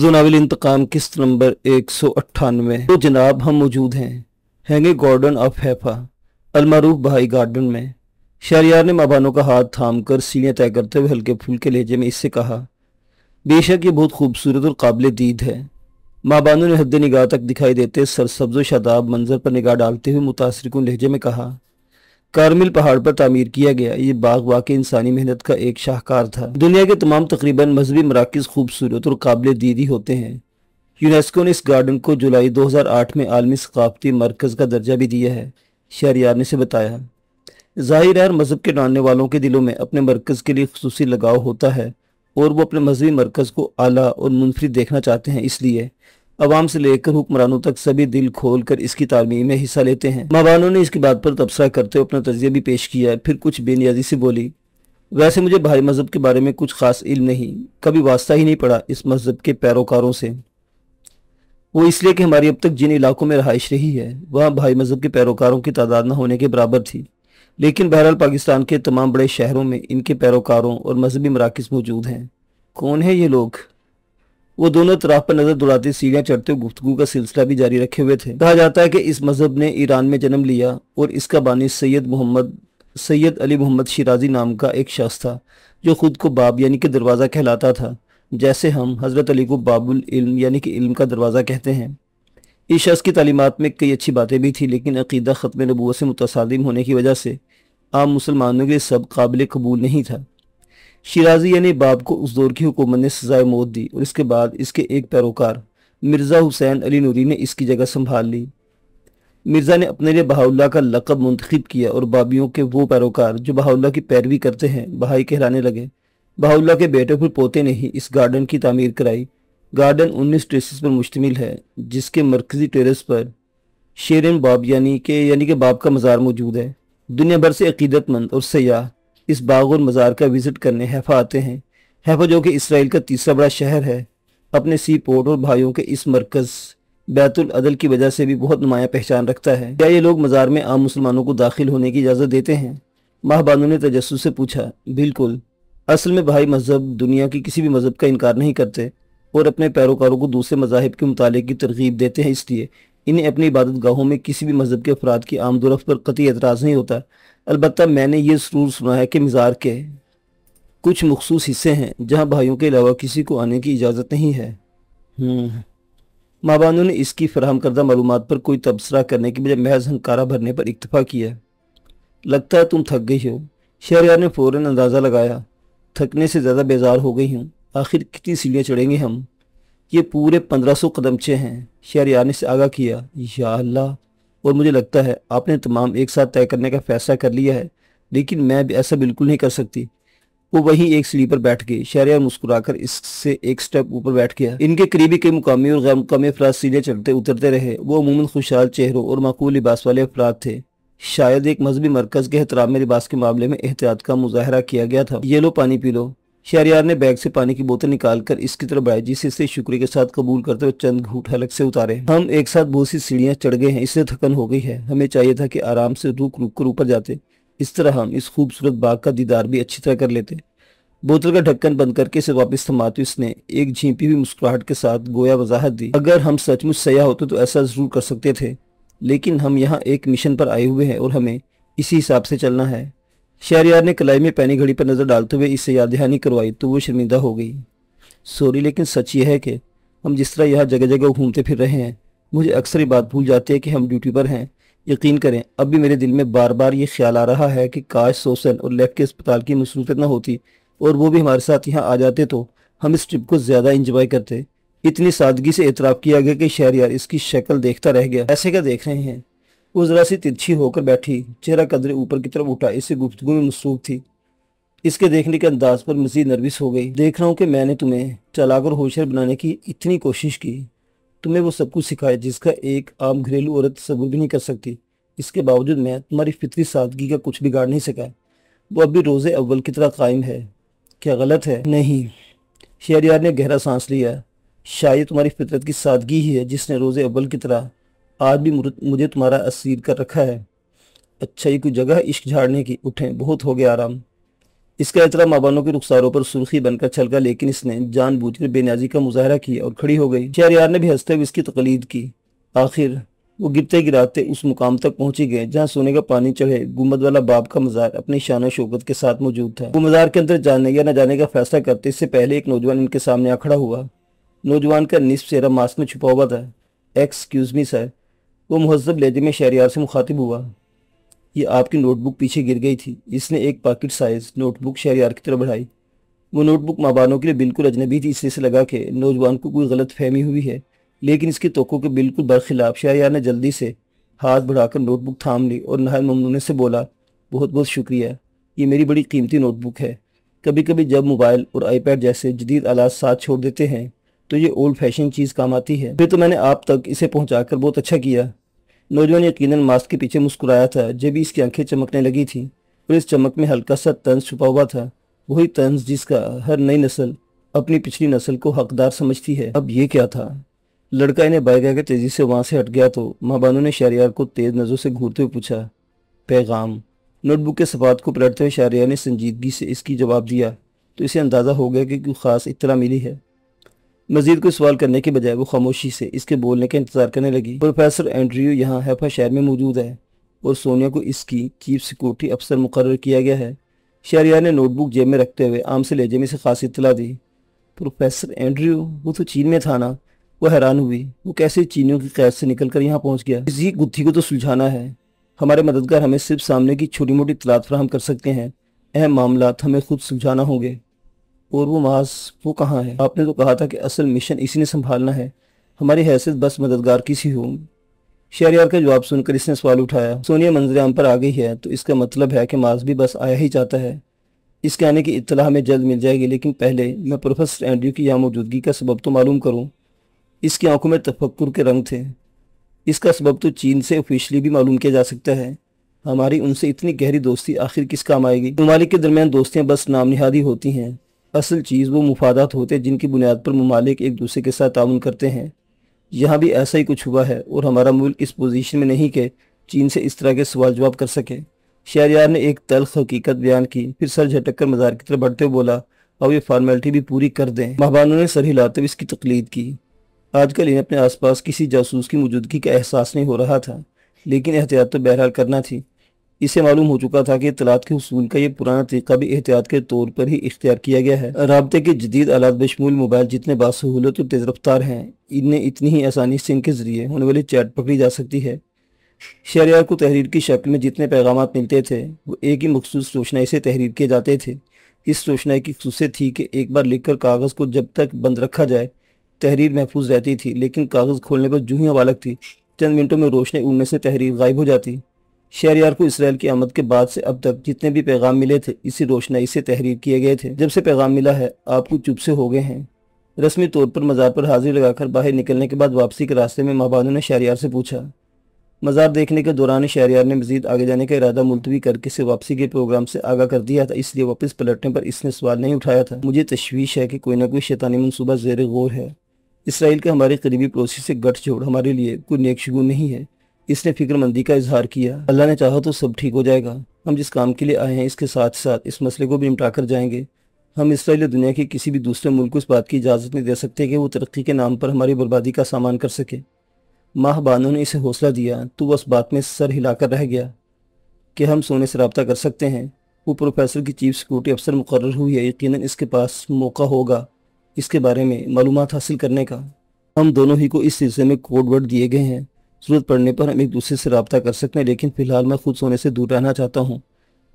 लफ्ज नावल इंतकाम किस्त नंबर एक सौ अट्ठानवे तो जनाब हम मौजूद हैं हैंगे गार्डन ऑफ हैफा अलमारूफ बहाई गार्डन में शहरियार ने माबानों का हाथ थाम कर सीढ़ियाँ तय करते हुए हल्के फुल्के लहजे में इससे कहा बेशक ये बहुत खूबसूरत और काबिल दीद है माबानों ने हद निगाह तक दिखाई देते सरसब्ज शादाब मंजर पर निगाह डालते हुए मुतासर लहजे में कहा कारमिल पहाड़ पर तमीर किया गया ये बाग वाकई इंसानी मेहनत का एक शाहकार था दुनिया के तमाम तकरीबन मजहबी मराकज खूबसूरत और काबिल दीदी होते हैं यूनेस्को ने इस गार्डन को जुलाई 2008 में आलमी सकाफती मरकज़ का दर्जा भी दिया है शहरियार ने से बताया ज़ाहिर है मज़हब के डालने वालों के दिलों में अपने मरकज़ के लिए खसूस लगाव होता है और वो अपने मजहबी मरकज़ को आला और मुनफरद देखना चाहते हैं इसलिए आवाम से लेकर हुक्मरानों तक सभी दिल खोल कर इसकी तालमी में हिस्सा लेते हैं मावानों ने इसकी बात पर तबसरा करते हुए अपना तजिया भी पेश किया फिर कुछ बेनियाजी से बोली वैसे मुझे भाई मज़हब के बारे में कुछ खास इल्म नहीं कभी वास्ता ही नहीं पड़ा इस मज़हब के पैरोकारों से वो इसलिए कि हमारी अब तक जिन इलाकों में रहाइश रही है वहाँ भाई मज़हब के पैरोकारों की तादाद न होने के बराबर थी लेकिन बहरहाल पाकिस्तान के तमाम बड़े शहरों में इनके पैरोकारों और मजहबी मराकज़ मौजूद हैं कौन है ये लोग वो दोनों तरफ पर नजर दौड़ाती सीढ़ियाँ चढ़ते हुए गुफ्तगु का सिलसिला भी जारी रखे हुए थे कहा जाता है कि इस मजहब ने ईरान में जन्म लिया और इसका बानी सैयद मोहम्मद सैयद अली मोहम्मद शिराजी नाम का एक शख्स था जो खुद को बाब यानी कि दरवाज़ा कहलाता था जैसे हम हज़रत अली को बाबुल इल्म यानी कि इल्म का दरवाज़ा कहते हैं इस शख्स की तालीमत में कई अच्छी बातें भी थी लेकिन अकीदा ख़त्म नबूत से मुतसादिम होने की वजह से आम मुसलमानों के लिए सब काबिल कबूल नहीं था शिराजी यानी बाब को उस दौर की हुकूमत ने सजाए मौत दी और इसके बाद इसके एक पैरोकार मिर्ज़ा हुसैन अली नूरी ने इसकी जगह संभाल ली मिर्ज़ा ने अपने लिए बहाउल्ला का लकब मंतखब किया और बाबियों के वो पैरोकार जो बहाउल्ला की पैरवी करते हैं बहाई कहलाने लगे बहाउल्ला के बेटे फिर पोते ने ही इस गार्डन की तमीर कराई गार्डन उन्नीस टेरेस पर मुश्तमिल है जिसके मरकजी टेरेस पर शेरन बाब यानी के यानी के बाब का मज़ार मौजूद है दुनिया भर से अकीदतमंद और सयाह इस बाग और मज़ार का विज़िट करने हैफ़ा आते हैं हैफ़ा जो कि इसराइल का तीसरा बड़ा शहर है अपने सी पोर्ट और भाइयों के इस मरकज़ बैतुल अदल की वजह से भी बहुत नुमाया पहचान रखता है क्या ये लोग मज़ार में आम मुसलमानों को दाखिल होने की इजाज़त देते हैं माहबानों ने तजस से पूछा बिल्कुल असल में भाई मजहब दुनिया की किसी भी मज़हब का इनकार नहीं करते और अपने पैरोकारों को दूसरे मजाहब के मुताले की तरगीब देते हैं इसलिए इन्हें अपनी इबादत गाहों में किसी भी मज़हब के अफराद की आमदोरफ़ पर कतई एतराज़ नहीं होता अलबत् मैंने ये ज़रूर सुना है कि मज़ार के कुछ मखसूस हिस्से हैं जहाँ भाइयों के अलावा किसी को आने की इजाज़त नहीं है हम्म। माबानों ने इसकी फराहम करदा मालूम पर कोई तबसरा करने की बजाय महज हंकारा भरने पर इतफ़ा किया लगता है तुम थक गई हो शहर ने फ़ौर अंदाज़ा लगाया थकने से ज़्यादा बेजार हो गई हूँ आखिर कितनी सीढ़ियाँ चढ़ेंगे हम ये पूरे पंद्रह सौ कदमचे हैं शहरियार ने से आगा किया या अल्लाह और मुझे लगता है आपने तमाम एक साथ तय करने का फैसला कर लिया है लेकिन मैं भी ऐसा बिल्कुल नहीं कर सकती वो वहीं एक स्लीपर पर बैठ गई शहरियार मुस्कुराकर इससे एक स्टेप ऊपर बैठ गया इनके करीबी कई मुकामी और गैर मुकामी अफराद सीधे चलते उतरते रहे वो अमूमन खुशहाल चेहरों और माकूल लिबास वाले अफराद थे शायद एक मजहबी मरकज के एहतराम लिबास के मामले में एहतियात का मुजाहरा किया गया था ये लो पानी पी लो शहरियार ने बैग से पानी की बोतल निकालकर इसकी तरफ बढ़ाई जिसे इसे शुक्रिया के साथ कबूल करते हुए चंद घूट हलक से उतारे हम एक साथ बहुत सी सीढ़ियां चढ़ गए हैं इससे थकन हो गई है हमें चाहिए था कि आराम से रुक रुक कर ऊपर जाते इस तरह हम इस खूबसूरत बाग का दीदार भी अच्छी तरह कर लेते बोतल का ढक्कन बंद करके इसे वापस थमाते उसने एक झीपी हुई मुस्कुराहट के साथ गोया वजाहत दी अगर हम सचमुच सयाह होते तो ऐसा जरूर कर सकते थे लेकिन हम यहाँ एक मिशन पर आए हुए हैं और हमें इसी हिसाब से चलना है शहरियार ने कलाई में पहनी घड़ी पर नज़र डालते हुए इससे याद दहानी करवाई तो वो शर्मिंदा हो गई सॉरी लेकिन सच यह है कि हम जिस तरह यहाँ जगह जगह घूमते फिर रहे हैं मुझे अक्सर ये बात भूल जाती है कि हम ड्यूटी पर हैं यकीन करें अब भी मेरे दिल में बार बार ये ख्याल आ रहा है कि काश सोसन और लेफ के अस्पताल की मसरूफियत ना होती और वो भी हमारे साथ यहाँ आ जाते तो हम इस ट्रिप को ज़्यादा इंजॉय करते इतनी सादगी से एतराफ़ किया गया कि शहर यार इसकी शक्ल देखता रह गया ऐसे क्या देख रहे हैं वो जरा सी तिरछी होकर बैठी चेहरा कदरे ऊपर की तरफ उठा इसे गुफ्तगु में मसरूफ थी इसके देखने के अंदाज पर मजीद नर्वस हो गई देख रहा हूँ कि मैंने तुम्हें चलाक और होशियार बनाने की इतनी कोशिश की तुम्हें वो सब कुछ सिखाया जिसका एक आम घरेलू औरत सबूर भी नहीं कर सकती इसके बावजूद मैं तुम्हारी फितरी सादगी का कुछ बिगाड़ नहीं सका वो अभी रोज़े अव्वल की तरह कायम है क्या गलत है नहीं यार ने गहरा सांस लिया शायद तुम्हारी फितरत की सादगी ही है जिसने रोज़े अव्वल की तरह आज भी मुझे तुम्हारा असीर कर रखा है अच्छाई कोई जगह इश्क झाड़ने की उठे बहुत हो गया आराम इसका इतरा माबानों के रुखसारों पर सुर्खी बनकर छलका लेकिन इसने जानबूझकर बेनियाजी का मुजाहरा किया और खड़ी हो गई शहरियार ने भी हंसते हुए इसकी तकलीद की आखिर वो गिरते गिराते उस मुकाम तक पहुंची गए जहां सोने का पानी चढ़े गुमद वाला बाप का मजार अपनी शान शोकत के साथ मौजूद था वो मजार के अंदर जाने या न जाने का फैसला करते इससे पहले एक नौजवान इनके सामने आखड़ा हुआ नौजवान का निस्फ चेहरा मास्क में छुपा हुआ था एक्सक्यूज मी सर वो महजब लहजे में शहरियार से मुखातिब हुआ ये आपकी नोटबुक पीछे गिर गई थी इसने एक पाकिट साइज नोटबुक शहरियार की तरफ बढ़ाई वो नोटबुक माबानों के लिए बिल्कुल अजनबी थी इसलिए से लगा कि नौजवान को कोई गलत फहमी हुई है लेकिन इसकी तोक़ों के बिल्कुल बरखिलाफ शहरियार ने जल्दी से हाथ बढ़ाकर नोटबुक थाम ली और नहाय ममनूने से बोला बहुत बहुत शुक्रिया ये मेरी बड़ी कीमती नोटबुक है कभी कभी जब मोबाइल और आईपैड जैसे जदीद आलात साथ छोड़ देते हैं तो ये ओल्ड फैशन चीज़ काम आती है फिर तो मैंने आप तक इसे पहुँचा बहुत अच्छा किया नौजवान यकीन मास्क के पीछे मुस्कुराया था जब भी इसकी आंखें चमकने लगी थी और इस चमक में हल्का सा तंज छुपा हुआ था वही तंज जिसका हर नई नस्ल अपनी पिछली नस्ल को हकदार समझती है अब ये क्या था लड़का इन्हें बैगा के तेजी से वहां से हट गया तो महाबानों ने शहरियार को तेज नज़रों से घूरते हुए पूछा पैगाम नोटबुक के सफात को पलटते हुए शहरियार ने संजीदगी से इसकी जवाब दिया तो इसे अंदाज़ा हो गया कि क्यों ख़ास इतना मिली है मजीद कोई सवाल करने के बजाय वो खामोशी से इसके बोलने का इंतजार करने लगी प्रोफेसर एंड्रयू यहाँ हैफा शहर में मौजूद है और सोनिया को इसकी चीफ सिक्योरिटी अफसर मुकर किया गया है शहरिया ने नोटबुक जेब में रखते हुए आम से लेजे में से खास इतला दी प्रोफेसर एंड्रयू वो तो चीन में था ना वो हैरान हुई वो कैसे चीनियों की कैद से निकल कर यहाँ पहुँच गया इसी गुत्थी को तो सुलझाना है हमारे मददगार हमें सिर्फ सामने की छोटी मोटी इतलात फ्राहम कर सकते हैं अहम मामला हमें खुद सुलझाना होंगे और वो माज वो कहाँ है आपने तो कहा था कि असल मिशन इसी ने संभालना है हमारी हैसियत बस मददगार किसी हो शहरियार का जवाब सुनकर इसने सवाल उठाया सोनिया मंजर आम पर आ गई है तो इसका मतलब है कि माज भी बस आया ही जाता है इसके आने की इतला हमें जल्द मिल जाएगी लेकिन पहले मैं प्रोफेसर एंड्रयू की यहाँ मौजूदगी का सबब तो मालूम करूँ इसकी आंखों में तफक्र के रंग थे इसका सबब तो चीन से ऑफिशली भी मालूम किया जा सकता है हमारी उनसे इतनी गहरी दोस्ती आखिर किस काम आएगी ममालिक के दरमियान दोस्तियाँ बस नाम निहादी होती हैं असल चीज़ वो मुफादात होते जिनकी बुनियाद पर ममालिक एक दूसरे के साथ ताउन करते हैं यहाँ भी ऐसा ही कुछ हुआ है और हमारा मुल्क इस पोजीशन में नहीं कि चीन से इस तरह के सवाल जवाब कर सके शहरियार ने एक तलख हकीकत बयान की फिर सर झटक कर मज़ार की तरफ बढ़ते हुए बोला अब ये फार्मेलिटी भी पूरी कर दें महबानों ने सर हिलाते हुए इसकी तकलीद की आजकल इन्हें अपने आसपास किसी जासूस की मौजूदगी का एहसास नहीं हो रहा था लेकिन एहतियात तो बहरहाल करना थी इसे मालूम हो चुका था कि तलाक के हसूल का ये पुराना तरीका भी एहतियात के तौर पर ही इख्तियार किया गया है रबते के जदीद आलात बशमूल मोबाइल जितने बासहूलत और तेज़ रफ्तार हैं इन्हें इतनी ही आसानी से इनके ज़रिए होने वाली चैट पकड़ी जा सकती है शहरियार को तहरीर की शक्ल में जितने पैगाम मिलते थे वो एक ही मखसूस रोशनाई से तहरीर किए जाते थे इस रोशनाई की खूसियत थी कि एक बार लिखकर कागज़ को जब तक बंद रखा जाए तहरीर महफूज रहती थी लेकिन कागज़ खोलने पर जूही हवालक थी चंद मिनटों में रोशनी उड़ने से तहरीर गायब हो जाती शहरियार को इसराइल की आमद के बाद से अब तक जितने भी पैगाम मिले थे इसी रोशनाई से तहरीर किए गए थे जब से पैगाम मिला है आप कुछ चुप से हो गए हैं रस्मी तौर पर मज़ार पर हाजिर लगाकर बाहर निकलने के बाद वापसी के रास्ते में महबानों ने शहरियार से पूछा मज़ार देखने के दौरान शहरियार ने मजीद आगे जाने का इरादा मुलतवी करके इसे वापसी के प्रोग्राम से आगा कर दिया था इसलिए वापस पलटने पर इसने सवाल नहीं उठाया था मुझे तशवीश है कि कोई ना कोई शैतानी मनसूबा जेर गौर है इसराइल का हमारे करीबी पड़ोसी से गठजोड़ हमारे लिए कोई नेकशगु नहीं है इसने फिक्रमंदी का इजहार किया अल्लाह ने चाहा तो सब ठीक हो जाएगा हम जिस काम के लिए आए हैं इसके साथ साथ इस मसले को भी निपटा कर जाएंगे हम इसराइल दुनिया के किसी भी दूसरे मुल्क को इस बात की इजाज़त नहीं दे सकते कि वो तरक्की के नाम पर हमारी बर्बादी का सामान कर सके माह बानो ने इसे हौसला दिया तो वह उस बात में सर हिलाकर रह गया कि हम सोने से रबता कर सकते हैं वो प्रोफेसर की चीफ सिक्योरिटी अफसर मुकर हुई है यकीन इसके पास मौका होगा इसके बारे में मालूम हासिल करने का हम दोनों ही को इस सिलसिले में कोड वर्ड दिए गए हैं ज़रूरत पड़ने पर हम एक दूसरे से रबता कर सकते हैं लेकिन फ़िलहाल मैं खुद सोने से दूर रहना चाहता हूँ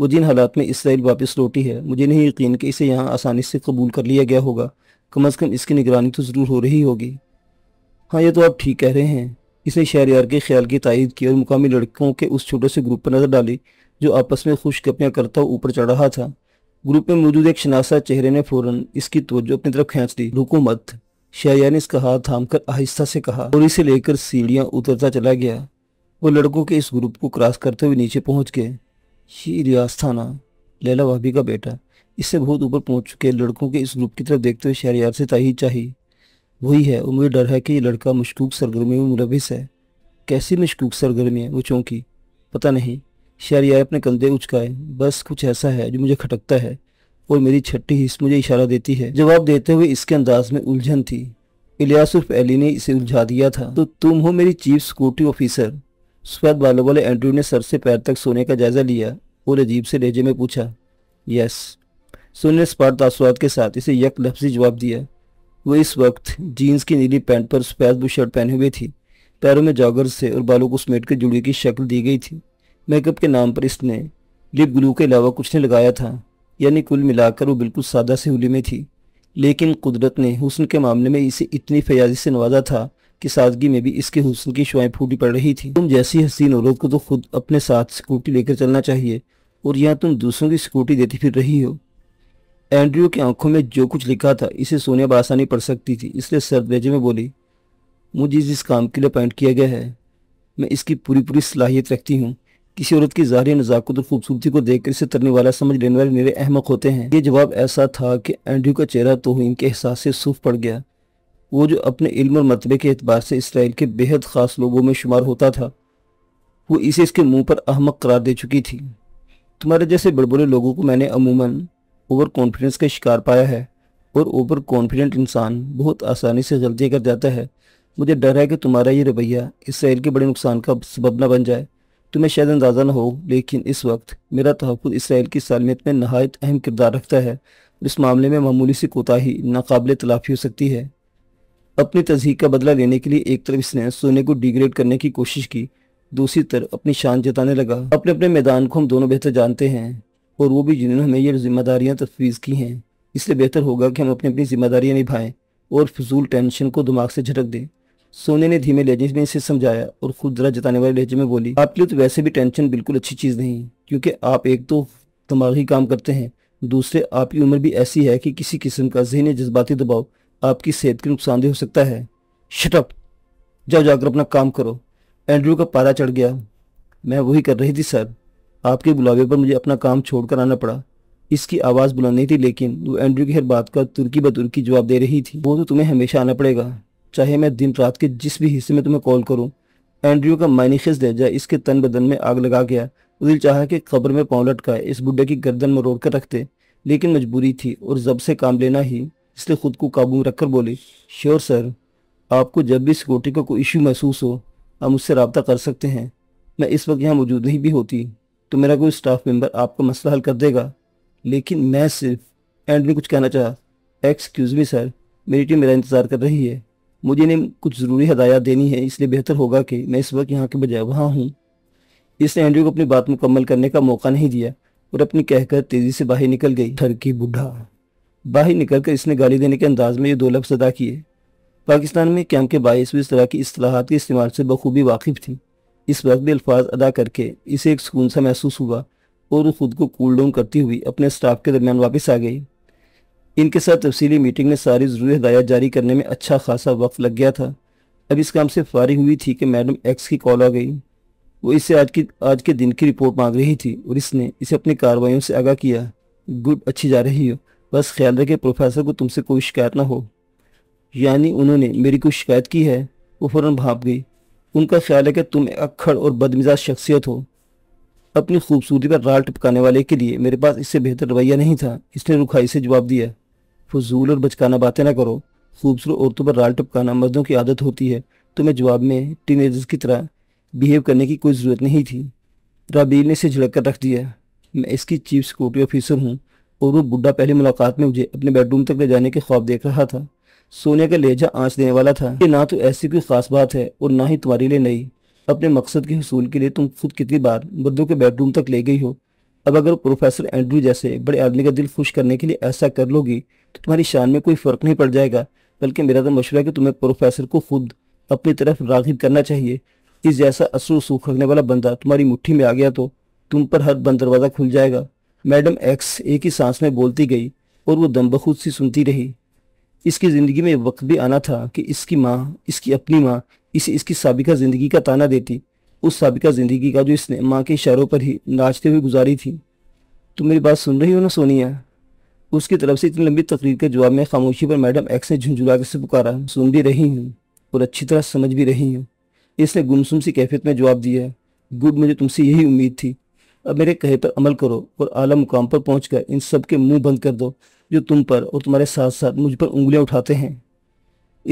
वो जिन हालात में इसराइल वापस लौटी है मुझे नहीं यकीन कि इसे यहाँ आसानी से कबूल कर लिया गया होगा कम अज़ कम इसकी निगरानी तो ज़रूर हो रही होगी हाँ ये तो आप ठीक कह रहे हैं इसने यार के ख्याल की तायद की और मुकामी लड़कों के उस छोटे से ग्रुप पर नज़र डाली जो आपस में खुशकपियाँ करता ऊपर चढ़ रहा था ग्रुप में मौजूद एक शनासा चेहरे ने फ़ौरन इसकी तोज्जो अपनी तरफ खींच दी रुको मत शाया ने इसका हाथ थाम कर आहिस्ता से कहा और इसे लेकर सीढ़ियां उतरता चला गया वो लड़कों के इस ग्रुप को क्रॉस करते हुए नीचे पहुंच गए ये रियाज ना लैला भाभी का बेटा इससे बहुत ऊपर पहुंच चुके लड़कों के इस ग्रुप की तरफ देखते हुए शहरियार से ताही चाही वही है और मुझे डर है कि ये लड़का मशकूक सरगर्मी में मुलविस है कैसी मशकूक सरगर्मी है वो चौंकी पता नहीं शहरियार अपने कंधे उचकाए बस कुछ ऐसा है जो मुझे खटकता है और मेरी छठी हिस्स मुझे इशारा देती है जवाब देते हुए इसके अंदाज में उलझन थी इलियास उर्फ अली ने इसे उलझा दिया था तो तुम हो मेरी चीफ सिक्योरिटी ऑफिसर सफेद बालों वाले एंड्रू ने सर से पैर तक सोने का जायजा लिया और अजीब से लहजे में पूछा यस सोने ने स्पाट तासुरात के साथ इसे यक लफ्जी जवाब दिया वो इस वक्त जीन्स की नीली पैंट पर सफेद बुशर्ट पहने हुए थी पैरों में जागर से और बालों को समेट के जुड़ी की शक्ल दी गई थी मेकअप के नाम पर इसने लिप ग्लू के अलावा कुछ नहीं लगाया था यानी कुल मिलाकर वो बिल्कुल सादा से उली में थी लेकिन कुदरत ने हुसन के मामले में इसे इतनी फयाजी से नवाजा था कि सादगी में भी इसके हुसन की शुआ फूटी पड़ रही थी तुम जैसी हसीन औरत को तो खुद अपने साथ स्कूटी लेकर चलना चाहिए और यहाँ तुम दूसरों की स्कूटी देती फिर रही हो एंड्रियो की आंखों में जो कुछ लिखा था इसे सोनिया बासानी पढ़ सकती थी इसलिए सरदेजे में बोली मुझे जिस काम के लिए अपॉइंट किया गया है मैं इसकी पूरी पूरी सलाहियत रखती हूँ किसी औरत की ज़ाहरी नज़ाकत और खूबसूरती को देखकर इसे तरने वाला समझ लेने वाले निरे अहमक होते हैं ये जवाब ऐसा था कि एंड्रू का चेहरा तो इनके एहसास से सूफ पड़ गया वो जो अपने इल्म और मतबे के अतबार से इसराइल के बेहद ख़ास लोगों में शुमार होता था वो इसे इसके मुंह पर अहमक करार दे चुकी थी तुम्हारे जैसे बड़बड़े लोगों को मैंने अमूमन ओवर कॉन्फिडेंस का शिकार पाया है और ओवर कॉन्फिडेंट इंसान बहुत आसानी से गलतियाँ कर जाता है मुझे डर है कि तुम्हारा ये रवैया इसराइल के बड़े नुकसान का सबब ना बन जाए तुम्हें शायद अंदाज़ा न हो लेकिन इस वक्त मेरा तहफ़ इसराइल की सालमियत में नहायत अहम किरदार रखता है और इस मामले में मामूली सी कोताही नाकबिल तलाफी हो सकती है अपनी तजी का बदला लेने के लिए एक तरफ इसने सोने को डिग्रेड करने की कोशिश की दूसरी तरफ अपनी शान जताने लगा अपने अपने मैदान को हम दोनों बेहतर जानते हैं और वो भी जिन्होंने हमें ये जिम्मेदारियाँ तफवीज़ की हैं इसलिए बेहतर होगा कि हम अपनी अपनी जिम्मेदारियाँ निभाएँ और फजूल टेंशन को दिमाग से झटक दें सोने ने धीमे लहजे में इसे समझाया और खुद जरा जताने वाले लहजे में बोली आपके लिए तो वैसे भी टेंशन बिल्कुल अच्छी चीज़ नहीं क्योंकि आप एक तो दिमागी काम करते हैं दूसरे आपकी उम्र भी ऐसी है कि किसी किस्म का जहन जज्बाती दबाव आपकी सेहत के नुकसानदेह हो सकता है शटअप जाओ जाकर अपना काम करो एंड्रयू का पारा चढ़ गया मैं वही कर रही थी सर आपके बुलावे पर मुझे अपना काम छोड़कर आना पड़ा इसकी आवाज़ बुलंद नहीं थी लेकिन वो एंड्रयू की हर बात का तुर्की ब तुर्की जवाब दे रही थी वो तो तुम्हें हमेशा आना पड़ेगा चाहे मैं दिन रात के जिस भी हिस्से में तुम्हें कॉल करूं एंड्रयू का दे जाए इसके तन बदन में आग लगा गया दिल चाह कि खबर में पाँव लटकाए इस बुढ़े की गर्दन में रोक कर रखते लेकिन मजबूरी थी और जब से काम लेना ही इसलिए खुद को काबू में रखकर बोली श्योर सर आपको जब भी सिक्योरिटी का कोई इशू महसूस हो आप मुझसे रबता कर सकते हैं मैं इस वक्त यहाँ मौजूद नहीं भी होती तो मेरा कोई स्टाफ मेम्बर आपका मसला हल कर देगा लेकिन मैं सिर्फ एंड्रयू कुछ कहना चाहा एक्सक्यूज़ मी सर मेरी टीम मेरा इंतज़ार कर रही है मुझे ने कुछ ज़रूरी हदायत देनी है इसलिए बेहतर होगा कि मैं इस वक्त यहाँ के बजाय वहाँ हूँ इसने एंड्री को अपनी बात मुकम्मल करने का मौका नहीं दिया और अपनी कहकर तेज़ी से बाहर निकल गई की बूढ़ा बाहर निकल कर इसने गाली देने के अंदाज में ये दो लफ्ज़ अदा किए पाकिस्तान में कैम के बायस भी इस तरह की असलाहत के इस्तेमाल से बखूबी वाकिफ थी इस वक्त भी अल्फाज अदा करके इसे एक सुकून सा महसूस हुआ और खुद को कूल डाउन करती हुई अपने स्टाफ के दरमियान वापस आ गई इनके साथ तफसीली मीटिंग में सारी ज़रूरी हदायत जारी करने में अच्छा खासा वक्त लग गया था अब इस काम से फारिग हुई थी कि मैडम एक्स की कॉल आ गई वो इसे आज की आज के दिन की रिपोर्ट मांग रही थी और इसने इसे अपनी कार्रवाई से आगाह किया गुड अच्छी जा रही हो बस ख्याल रखे प्रोफेसर को तुमसे कोई शिकायत ना हो यानी उन्होंने मेरी कोई शिकायत की है वो फ़ौर भाप गई उनका ख्याल है कि तुम अक्खड़ और बदमिजाज शख्सियत हो अपनी खूबसूरती पर राल टपकाने वाले के लिए मेरे पास इससे बेहतर रवैया नहीं था इसने रुखाई से जवाब दिया फजूल और बचकाना बातें ना करो खूबसूरत औरतों पर राल टपकाना मर्दों की आदत होती है तुम्हें तो जवाब में टीनेजर्स की तरह बिहेव करने की कोई ज़रूरत नहीं थी राबील ने इसे झड़क कर रख दिया मैं इसकी चीफ सिक्योरिटी ऑफिसर हूँ और वो बुढ़ा पहली मुलाकात में मुझे अपने बेडरूम तक ले जाने के ख्वाब देख रहा था सोनिया का लहजा आँच देने वाला था कि ना तो ऐसी कोई ख़ास बात है और ना ही तुम्हारे लिए नई अपने मकसद के हसूल के लिए तुम खुद कितनी बार मर्दों के बेडरूम तक ले गई हो अब अगर प्रोफेसर एंड्रू जैसे बड़े आदमी का दिल खुश करने के लिए ऐसा कर लोगी तो तुम्हारी शान में कोई फ़र्क नहीं पड़ जाएगा बल्कि मेरा तो मशवरा है कि तुम्हें प्रोफेसर को खुद अपनी तरफ रागिब करना चाहिए इस जैसा असर सूख रखने वाला बंदा तुम्हारी मुट्ठी में आ गया तो तुम पर हर बंद दरवाज़ा खुल जाएगा मैडम एक्स एक ही सांस में बोलती गई और वो बखूद सी सुनती रही इसकी ज़िंदगी में वक्त भी आना था कि इसकी माँ इसकी अपनी माँ इसे इसकी सबिका ज़िंदगी का ताना देती उस सबका ज़िंदगी का जो इसने माँ के इशारों पर ही नाचते हुए गुजारी थी तुम मेरी बात सुन रही हो ना सोनिया उसकी तरफ से इतनी लंबी तकरीर के जवाब में खामोशी पर मैडम एक्स ने झुंझुला के से पुकारा सुन भी रही हूँ और अच्छी तरह समझ भी रही हूँ इसने गुमसुम सी कैफियत में जवाब दिया गुड मुझे तुमसे यही उम्मीद थी अब मेरे कहे पर अमल करो और आला मुकाम पर पहुँच कर इन सब के मुँह बंद कर दो जो तुम पर और तुम्हारे साथ साथ मुझ पर उंगलियाँ उठाते हैं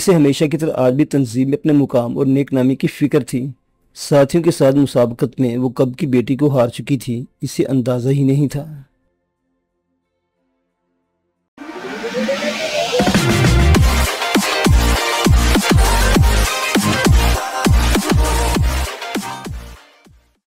इसे हमेशा की तरह आज भी तंजीम में अपने मुकाम और नेक नामी की फिक्र थी साथियों के साथ मुसाबकत में वो कब की बेटी को हार चुकी थी इसे अंदाज़ा ही नहीं था